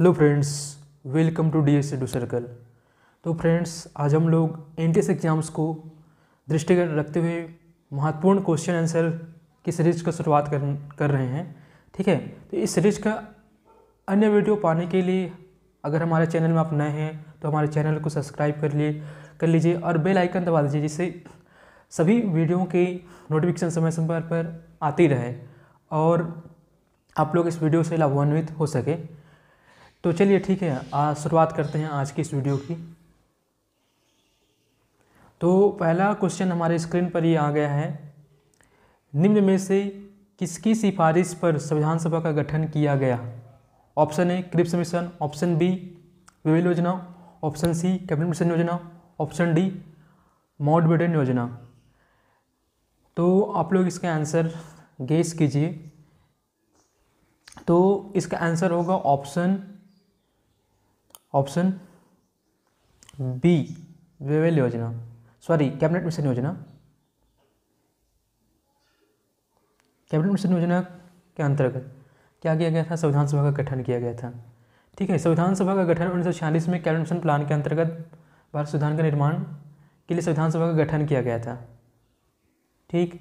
hello friends welcome to D S two circle तो friends आज हम लोग एस एग्जाम्स को दृष्टिगत रखते हुए महत्वपूर्ण क्वेश्चन आंसर की सीरीज का शुरुआत कर कर रहे हैं ठीक है तो इस सीरीज का अन्य वीडियो पाने के लिए अगर हमारे चैनल में आप नए हैं तो हमारे चैनल को सब्सक्राइब कर लिए कर लीजिए और बेल आइकन दबा दीजिए जिससे सभी वीडियो के नोटिफिकेशन समय समय पर, पर आती रहे और आप लोग इस वीडियो से लाभान्वित हो सके तो चलिए ठीक है आज शुरुआत करते हैं आज की इस वीडियो की तो पहला क्वेश्चन हमारे स्क्रीन पर ये आ गया है निम्न में से किसकी सिफारिश पर संविधान सभा का गठन किया गया option A Cripps mission option B Wavell योजना ऑप्शन सी कैबिनेट मिशन योजना ऑप्शन डी मॉड योजना तो आप लोग इसका आंसर गेस कीजिए तो इसका आंसर होगा ऑप्शन ऑप्शन बी वेवेल योजना सॉरी कैबिनेट मिशन योजना कैबिनेट मिशन योजना के अंतर्गत क्या किया गया था संविधान सभा का गठन किया गया था ठीक है संविधान सभा का गठन उन्नीस में कैबिनेट मिशन प्लान के अंतर्गत भारत संविधान का निर्माण के लिए संविधान सभा का गठन किया गया था ठीक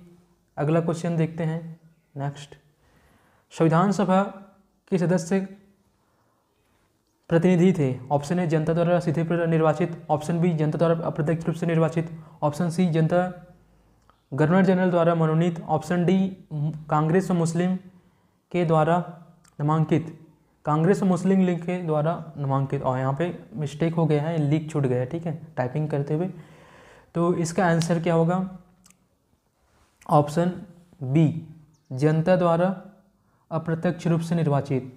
अगला क्वेश्चन देखते हैं नेक्स्ट संविधान सभा के सदस्य प्रतिनिधि थे ऑप्शन ए जनता द्वारा सीधे निर्वाचित ऑप्शन बी जनता द्वारा अप्रत्यक्ष रूप से निर्वाचित ऑप्शन सी जनता गवर्नर जनरल द्वारा मनोनीत ऑप्शन डी कांग्रेस और मुस्लिम के द्वारा नामांकित कांग्रेस और मुस्लिम लीग के द्वारा नामांकित और यहाँ पे मिस्टेक हो गया है लीग छूट गया ठीक है टाइपिंग करते हुए तो इसका आंसर क्या होगा ऑप्शन बी जनता द्वारा अप्रत्यक्ष रूप से निर्वाचित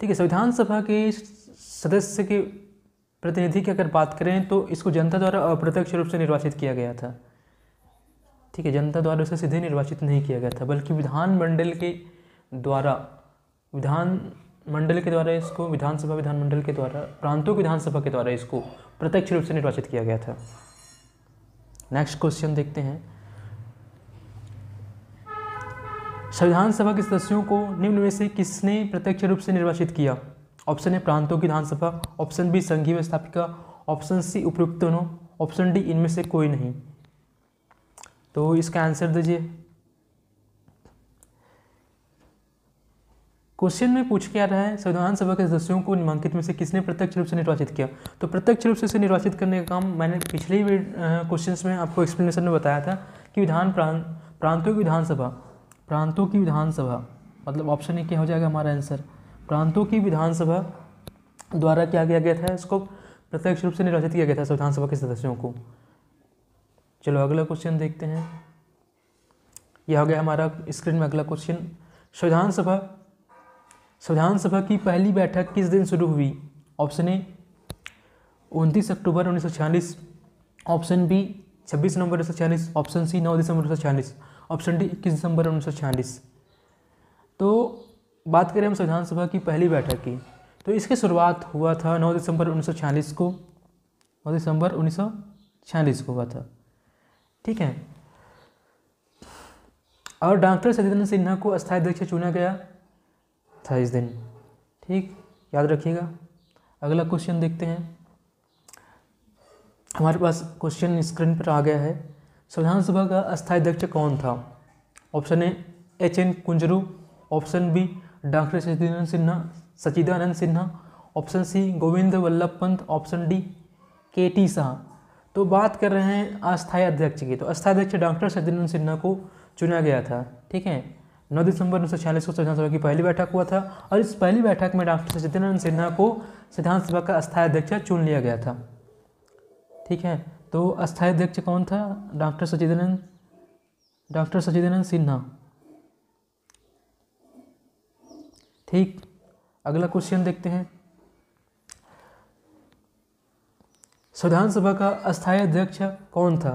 ठीक है संविधान सभा के सदस्य के प्रतिनिधि की अगर बात करें तो इसको जनता द्वारा अप्रत्यक्ष रूप से निर्वाचित किया गया था ठीक है जनता द्वारा इसे सीधे निर्वाचित नहीं किया गया था बल्कि विधानमंडल के द्वारा विधान मंडल के द्वारा इसको विधानसभा विधानमंडल के द्वारा प्रांतों की विधानसभा के द्वारा इसको प्रत्यक्ष रूप से निर्वाचित किया गया था नेक्स्ट क्वेश्चन देखते हैं संविधान सभा के सदस्यों को निम्न में से किसने प्रत्यक्ष रूप से निर्वाचित किया ऑप्शन है प्रांतों की विधानसभा ऑप्शन बी संघीय व्यवस्थापिका ऑप्शन सी उपयुक्त दोनों ऑप्शन डी इनमें से कोई नहीं तो इसका आंसर दीजिए क्वेश्चन में पूछ के आ रहा है संविधान सभा के सदस्यों को निमांकित में से किसने प्रत्यक्ष रूप से निर्वाचित किया तो प्रत्यक्ष रूप से इसे निर्वाचित करने का काम मैंने पिछले ही क्वेश्चन में आपको एक्सप्लेनेशन में बताया था कि विधान प्रांत प्रांतों की विधानसभा प्रांतों की विधानसभा मतलब ऑप्शन ए क्या हो जाएगा हमारा आंसर प्रांतों की विधानसभा द्वारा क्या किया गया था इसको प्रत्यक्ष रूप से निर्वाचित किया गया था संविधान सभा के सदस्यों को चलो अगला क्वेश्चन देखते हैं यह हो गया हमारा स्क्रीन में अगला क्वेश्चन संविधान सभा संविधान सभा की पहली बैठक किस दिन शुरू हुई ऑप्शन ए उनतीस अक्टूबर उन्नीस ऑप्शन बी छब्बीस नवंबर उन्नीस ऑप्शन सी नौ दिसंबर उन्नीस ऑप्शन डी इक्कीस दिसंबर उन्नीस तो बात करें हम संविधान सभा की पहली बैठक की तो इसकी शुरुआत हुआ था नौ दिसंबर उन्नीस को नौ दिसंबर उन्नीस को हुआ था ठीक है और डॉक्टर सत्येंद्र सिन्हा को अस्थायी अध्यक्ष चुना गया था इस दिन ठीक याद रखिएगा अगला क्वेश्चन देखते हैं हमारे पास क्वेश्चन स्क्रीन पर आ गया है संविधान सभा का अस्थायी अध्यक्ष कौन था option A H N Kunzru option B doctor Sachchidanand Sinha Sachchidanand Sinha option C Govind Ballabh Pant option D K T Shah तो बात कर रहे हैं अस्थायी अध्यक्ष की तो अस्थाई अध्यक्ष डॉक्टर सचिदानंद सिन्हा को चुना गया था ठीक है नौ दिसंबर उन्नीस सौ छियालीस को संविधान सभा की पहली बैठक हुआ था और इस पहली बैठक में डॉक्टर सचिदानंद सिन्हा को संविधान सभा का अस्थाई अध्यक्ष चुन लिया गया था ठीक है तो अस्थाई अध्यक्ष कौन था डॉक्टर सचिदानंद डॉक्टर सचिदानंद सिन्हा ठीक अगला क्वेश्चन देखते हैं संविधान सभा का अस्थायी अध्यक्ष कौन था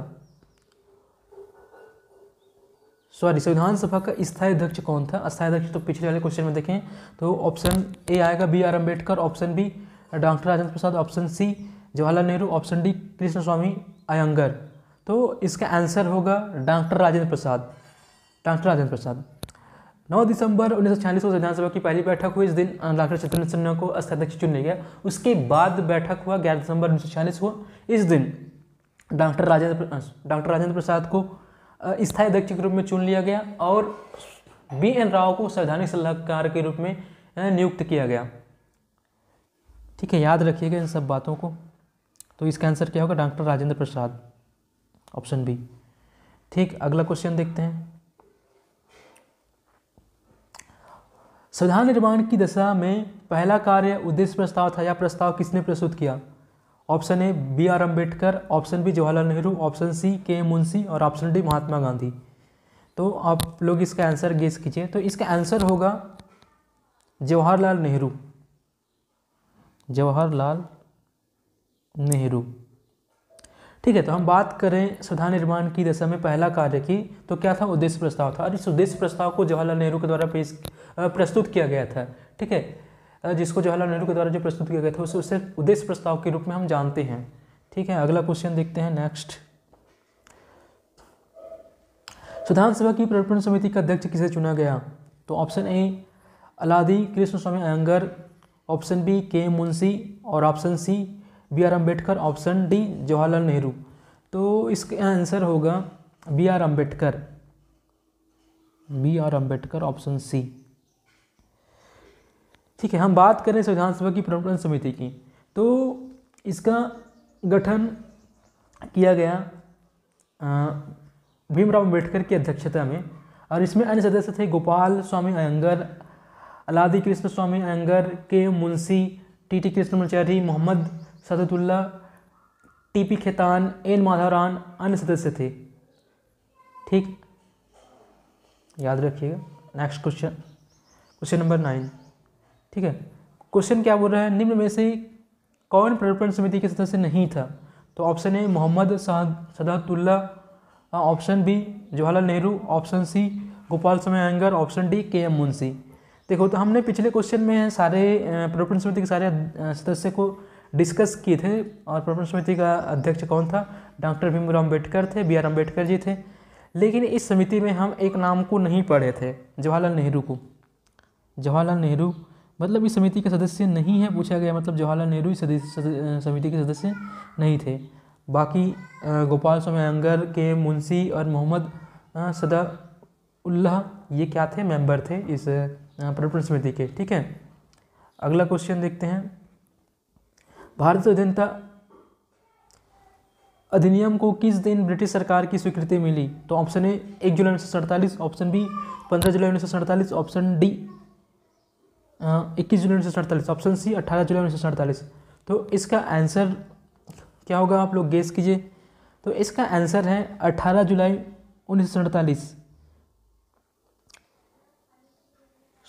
सॉरी संविधान सभा का स्थायी अध्यक्ष कौन था अस्थायी अध्यक्ष तो पिछले वाले क्वेश्चन में देखें तो ऑप्शन ए आएगा B R Ambedkar option B doctor Rajendra Prasad option C Jawaharlal Nehru option D Krishna Swami Ayyangar तो इसका आंसर होगा डॉक्टर राजेंद्र प्रसाद डॉक्टर राजेंद्र प्रसाद 9 दिसंबर उन्नीस सौ में विधानसभा की पहली बैठक हुई इस दिन डॉक्टर चतुर्थ सिन्हा को अध्यक्ष चुन लिया गया उसके बाद बैठक हुआ ग्यारह दिसंबर उन्नीस हुआ इस दिन डॉक्टर राजेंद्र डॉक्टर राजेंद्र प्रसाद को स्थायी अध्यक्ष के रूप में चुन लिया गया और बी एन राव को संवैधानिक सलाहकार के रूप में नियुक्त किया गया ठीक है याद रखिएगा इन सब बातों को तो इसका आंसर क्या होगा doctor Rajendra Prasad option B ठीक अगला क्वेश्चन देखते हैं संविधान निर्माण की दशा में पहला कार्य उद्देश्य प्रस्ताव था या प्रस्ताव किसने प्रस्तुत किया option A B R Ambedkar option B Jawaharlal Nehru option C K M Munshi और ऑप्शन डी महात्मा गांधी तो आप लोग इसका आंसर गेस कीजिए तो इसका आंसर होगा जवाहरलाल नेहरू जवाहरलाल नेहरू ठीक है तो हम बात करें सुधा निर्माण की दशा में पहला कार्य की तो क्या था उद्देश्य प्रस्ताव था और इस उद्देश्य प्रस्ताव को जवाहरलाल नेहरू के द्वारा पेश प्रस्तुत किया गया था ठीक है जिसको जवाहरलाल नेहरू के द्वारा जो प्रस्तुत किया गया था उसे उसे उद्देश्य प्रस्ताव के रूप में हम जानते हैं ठीक है अगला क्वेश्चन देखते हैं नेक्स्ट सुधान सभा की प्ररूपण समिति का अध्यक्ष किसे चुना गया तो option A Alladi Krishna Swami Ayyangar option B K Munshi और option C B R Ambedkar option D Jawaharlal Nehru तो इसका आंसर होगा B R Ambedkar B R Ambedkar option C ठीक है हम बात करें संविधान सभा की प्रवर्तन समिति की तो इसका गठन किया गया भीमराव अम्बेडकर की अध्यक्षता में और इसमें अन्य सदस्य थे गोपाल स्वामी Iyengar अलादी Krishna Swami Ayyangar K Munshi T T Krishnamachari Mohammad Saadulla T P Khaitan N Madhavrao अन्य सदस्य थे ठीक याद रखिएगा next question question number nine ठीक है क्वेश्चन क्या बोल रहा है निम्न में से कौन प्रवर्तन समिति के सदस्य नहीं था तो option A Mohammad Saadulla option B Jawaharlal Nehru option C Gopalaswami Ayyangar option D K M Munshi देखो तो हमने पिछले क्वेश्चन में सारे प्रवर्तन समिति के सारे सदस्य को डिस्कस किए थे और प्रबंध समिति का अध्यक्ष कौन था डॉक्टर भीमराव अम्बेडकर थे बी आर अम्बेडकर जी थे लेकिन इस समिति में हम एक नाम को नहीं पढ़े थे जवाहरलाल नेहरू को जवाहरलाल नेहरू मतलब इस समिति के सदस्य नहीं है पूछा गया मतलब जवाहरलाल नेहरू इस समिति के सदस्य नहीं थे बाकी गोपाल स्वामी अंगर के मुंशी और मोहम्मद सदा उल्लाह ये क्या थे मेंबर थे इस प्रबंध समिति के ठीक है अगला क्वेश्चन देखते हैं भारतीय अधीनता अधिनियम को किस दिन ब्रिटिश सरकार की स्वीकृति मिली तो ऑप्शन ए एक जुलाई उन्नीस ऑप्शन बी पंद्रह जुलाई उन्नीस ऑप्शन डी इक्कीस जुलाई उन्नीस ऑप्शन सी अट्ठारह जुलाई उन्नीस तो इसका आंसर क्या होगा आप लोग गेस कीजिए तो इसका आंसर है अट्ठारह जुलाई उन्नीस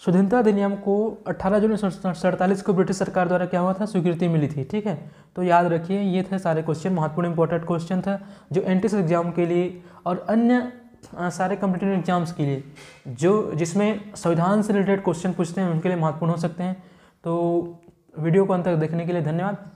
स्वाधीनता अधिनियम को 18 जून सड़तालीस को ब्रिटिश सरकार द्वारा क्या हुआ था स्वीकृति मिली थी ठीक है तो याद रखिए ये थे सारे क्वेश्चन महत्वपूर्ण इंपॉर्टेंट क्वेश्चन था जो एंट्रेंस एग्जाम के लिए और अन्य सारे कंपिटेटिव एग्जाम्स के लिए जो जिसमें संविधान से रिलेटेड क्वेश्चन पूछते हैं उनके लिए महत्वपूर्ण हो सकते हैं तो वीडियो को अंत तक देखने के लिए धन्यवाद